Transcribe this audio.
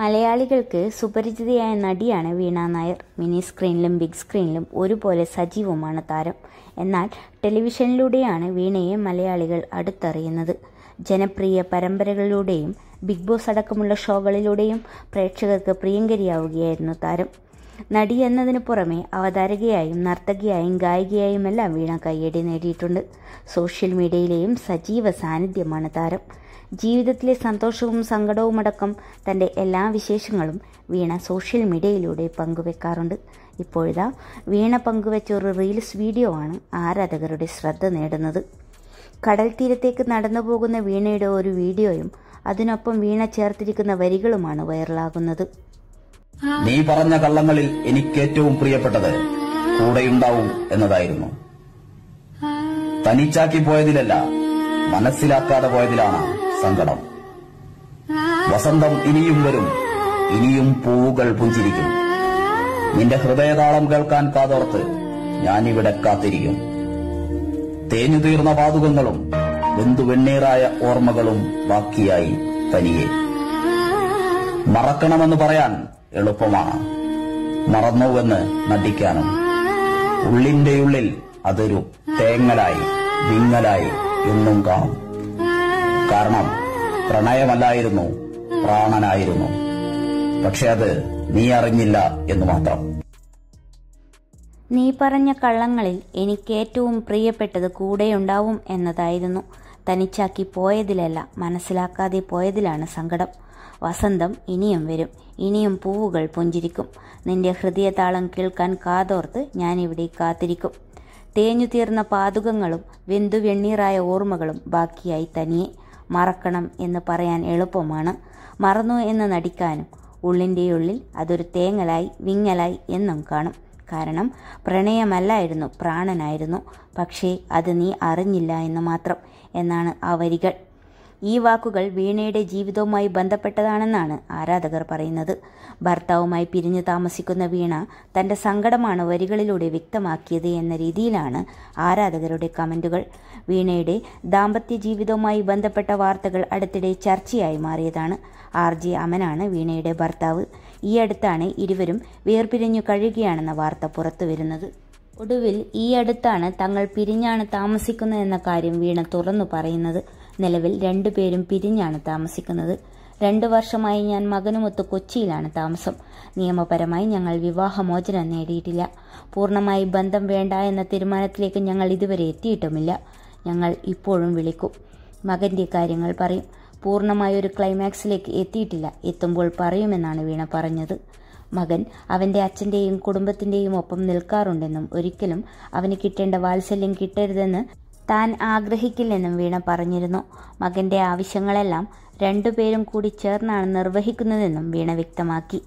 മലയാളികൾക്ക് സുപരിചിതയായ നടിയാണ് വീണ നായർ മിനി സ്ക്രീനിലും ബിഗ് സ്ക്രീനിലും ഒരുപോലെ സജീവമാണ് താരം എന്നാൽ ടെലിവിഷനിലൂടെയാണ് വീണയെ മലയാളികൾ അടുത്തറിയുന്നത് ജനപ്രിയ പരമ്പരകളിലൂടെയും ബിഗ് ബോസ് അടക്കമുള്ള ഷോകളിലൂടെയും പ്രേക്ഷകർക്ക് പ്രിയങ്കരിയാവുകയായിരുന്നു താരം നടി എന്നതിന് പുറമെ അവതാരകയായും നർത്തകിയായും ഗായികയായുമെല്ലാം വീണ കയ്യടി നേടിയിട്ടുണ്ട് സോഷ്യൽ മീഡിയയിലെയും സജീവ സാന്നിധ്യമാണ് താരം ജീവിതത്തിലെ സന്തോഷവും സങ്കടവുമടക്കം തൻ്റെ എല്ലാ വിശേഷങ്ങളും വീണ സോഷ്യൽ മീഡിയയിലൂടെ പങ്കുവെക്കാറുണ്ട് ഇപ്പോഴിതാ വീണ പങ്കുവെച്ച ഒരു റീൽസ് വീഡിയോ ആണ് ആരാധകരുടെ ശ്രദ്ധ നേടുന്നത് കടൽ തീരത്തേക്ക് നടന്നു പോകുന്ന വീണയുടെ ഒരു വീഡിയോയും അതിനൊപ്പം വീണ ചേർത്തിരിക്കുന്ന വരികളുമാണ് വൈറലാകുന്നത് നീ പറഞ്ഞ കള്ളങ്ങളിൽ എനിക്ക് ഏറ്റവും പ്രിയപ്പെട്ടത് കൂടെയുണ്ടാവും എന്നതായിരുന്നു തനിച്ചാക്കി പോയതിലല്ല മനസ്സിലാക്കാതെ പോയതിലാണ് സങ്കടം വസന്തം ഇനിയും വരും ഇനിയും പൂവുകൾ പുഞ്ചിരിക്കും നിന്റെ ഹൃദയതാളം കേൾക്കാൻ കാതോർത്ത് ഞാനിവിടെ കാത്തിരിക്കും തേഞ്ഞു തീർന്ന ബന്ധു വെണ്ണീറായ ഓർമ്മകളും ബാക്കിയായി തനിയെ മറക്കണമെന്ന് പറയാൻ എളുപ്പമാണ് മറന്നുവെന്ന് നടിക്കാനും ഉള്ളിന്റെ ഉള്ളിൽ അതൊരു തേങ്ങലായി വിങ്ങലായി എന്നും കാണും കാരണം പ്രണയമല്ലായിരുന്നു പ്രാണനായിരുന്നു പക്ഷെ അത് നീ അറിഞ്ഞില്ല എന്ന് മാത്രം നീ പറഞ്ഞ കള്ളങ്ങളിൽ എനിക്ക് ഏറ്റവും പ്രിയപ്പെട്ടത് കൂടെയുണ്ടാവും എന്നതായിരുന്നു തനിച്ചാക്കി പോയതിലല്ല മനസ്സിലാക്കാതെ പോയതിലാണ് സങ്കടം വസന്തം ഇനിയും വരും ഇനിയും പൂവുകൾ പുഞ്ചിരിക്കും നിന്റെ ഹൃദയതാളം കേൾക്കാൻ കാതോർത്ത് ഞാനിവിടെ കാത്തിരിക്കും തേഞ്ഞു തീർന്ന പാതുകങ്ങളും വെന്തുവെണ്ണീറായ ഓർമ്മകളും ബാക്കിയായി തനിയെ മറക്കണം എന്ന് പറയാൻ എളുപ്പമാണ് മറന്നു എന്ന് നടിക്കാനും ഉള്ളിൻ്റെ ഉള്ളിൽ അതൊരു തേങ്ങലായി വിങ്ങലായി എന്നും കാണും കാരണം പ്രണയമല്ലായിരുന്നു പ്രാണനായിരുന്നു പക്ഷേ അത് നീ അറിഞ്ഞില്ല എന്ന് മാത്രം എന്നാണ് ആ വരികൾ ഈ വാക്കുകൾ വീണയുടെ ജീവിതവുമായി ബന്ധപ്പെട്ടതാണെന്നാണ് ആരാധകർ പറയുന്നത് ഭർത്താവുമായി പിരിഞ്ഞു താമസിക്കുന്ന വീണ തന്റെ സങ്കടമാണ് വരികളിലൂടെ വ്യക്തമാക്കിയത് എന്ന രീതിയിലാണ് ആരാധകരുടെ കമന്റുകൾ വീണയുടെ ദാമ്പത്യ ജീവിതവുമായി ബന്ധപ്പെട്ട വാർത്തകൾ അടുത്തിടെ ചർച്ചയായി മാറിയതാണ് ആർ ജെ അമനാണ് വീണയുടെ ഭർത്താവ് ഈ അടുത്താണ് ഇരുവരും വേർപിരിഞ്ഞു കഴിയുകയാണെന്ന വാർത്ത പുറത്തുവരുന്നത് ഒടുവിൽ ഈ അടുത്താണ് തങ്ങൾ പിരിഞ്ഞാണ് താമസിക്കുന്നതെന്ന കാര്യം വീണ തുറന്നു പറയുന്നത് നിലവിൽ രണ്ടുപേരും പിരിഞ്ഞാണ് താമസിക്കുന്നത് രണ്ടു വർഷമായി ഞാൻ മകനുമൊത്ത് കൊച്ചിയിലാണ് താമസം നിയമപരമായി ഞങ്ങൾ വിവാഹമോചനം നേടിയിട്ടില്ല പൂർണ്ണമായി ബന്ധം വേണ്ട എന്ന തീരുമാനത്തിലേക്ക് ഞങ്ങൾ ഇതുവരെ എത്തിയിട്ടുമില്ല ഞങ്ങൾ ഇപ്പോഴും വിളിക്കും മകൻ്റെ കാര്യങ്ങൾ പറയും പൂർണ്ണമായ ഒരു ക്ലൈമാക്സിലേക്ക് എത്തിയിട്ടില്ല എത്തുമ്പോൾ പറയുമെന്നാണ് വീണ പറഞ്ഞത് മകൻ അവൻ്റെ അച്ഛൻ്റെയും കുടുംബത്തിൻ്റെയും ഒപ്പം നിൽക്കാറുണ്ടെന്നും ഒരിക്കലും അവന് കിട്ടേണ്ട വാത്സല്യം കിട്ടരുതെന്ന് താൻ ആഗ്രഹിക്കില്ലെന്നും വീണ പറഞ്ഞിരുന്നു മകന്റെ ആവശ്യങ്ങളെല്ലാം രണ്ടുപേരും കൂടി ചേർന്നാണ് നിർവഹിക്കുന്നതെന്നും വീണ വ്യക്തമാക്കി